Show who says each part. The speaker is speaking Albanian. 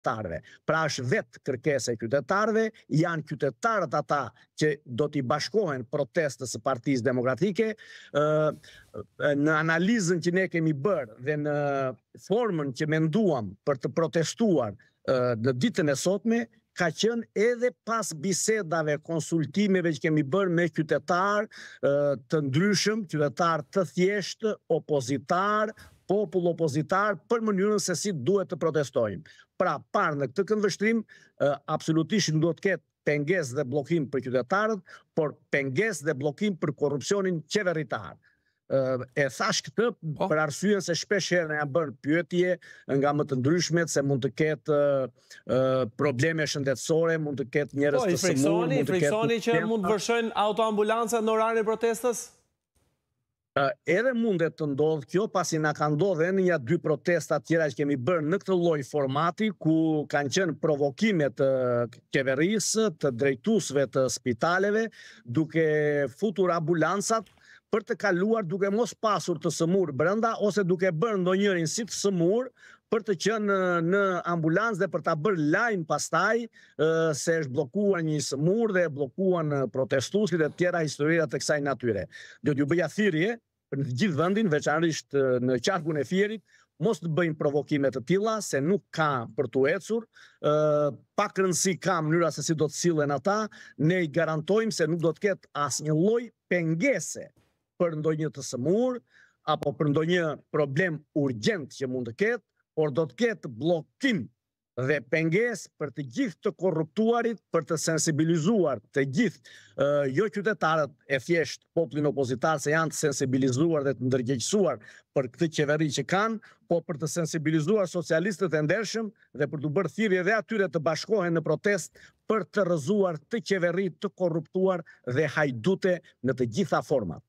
Speaker 1: qytetarve. Pra është vetë kërkesa e qytetarëve, janë qytetarët ata që do t'i bashkohen protestës së partisë demokratike. Në analizën që ne kemi bërë dhe në formën që menduam për të protestuar në ditën e sotme, ka qënë edhe pas bisedave, konsultimeve që kemi bërë me qytetarë të ndryshëm, qytetar të thjeshtë, opozitar, popull opozitar për mënyrën se si duhet të protestojmë. Pra, parë në këtë këndvështrim, absolutisht në duhet ketë penges dhe blokim për qytetarët, por penges dhe blokim për korupcionin qeveritarë e thash këtë po. për arsye se shpeshe në janë bërë pjëtje nga më të ndryshmet se mund të ketë probleme shëndetsore, mund të ketë njërës po, të sëmurë, mund të ketë... I friksoni që mund të vërshën autoambulancët në orarën e protestës? Edhe mundet të ndodhë kjo pasi nga ka ndodhë edhe një dy protesta tjera që kemi bërë në këtë loj formati ku kanë qenë provokimet të keverisë, të drejtusve të spitaleve duke futur ambulansat për të kaluar duke mos pasur të sëmur brënda ose duke bërë ndonjërin si të sëmur për të qënë uh, në ambulans dhe për të bërë lajmë pastaj, uh, se është blokua një smur dhe blokua në uh, protestusit dhe tjera historirat të kësaj natyre. Dhe të ju bëja thirje, për në gjithë vëndin, veçanërisht në qarkun e firit, mos të bëjmë provokimet të tila, se nuk ka për të ecur, pa kërënësi ka mënyra se si do të cilën ata, ne i garantojmë se nuk do të ketë as një loj pengese për ndoj një të sëmur, apo për ndoj një problem urgent që mund të ketë, por do të ketë blokim dhe penges për të gjithë të korruptuarit, për të sensibilizuar të gjithë jo qytetarët e fjesht poplin opozitar se janë të sensibilizuar dhe të ndërgjegjësuar për këtë qeveri që kanë, po për të sensibilizuar socialistët e ndershëm dhe për të bërë thirje dhe atyre të bashkohen në protest për të rëzuar të qeveri të korruptuar dhe hajdute në të gjitha format.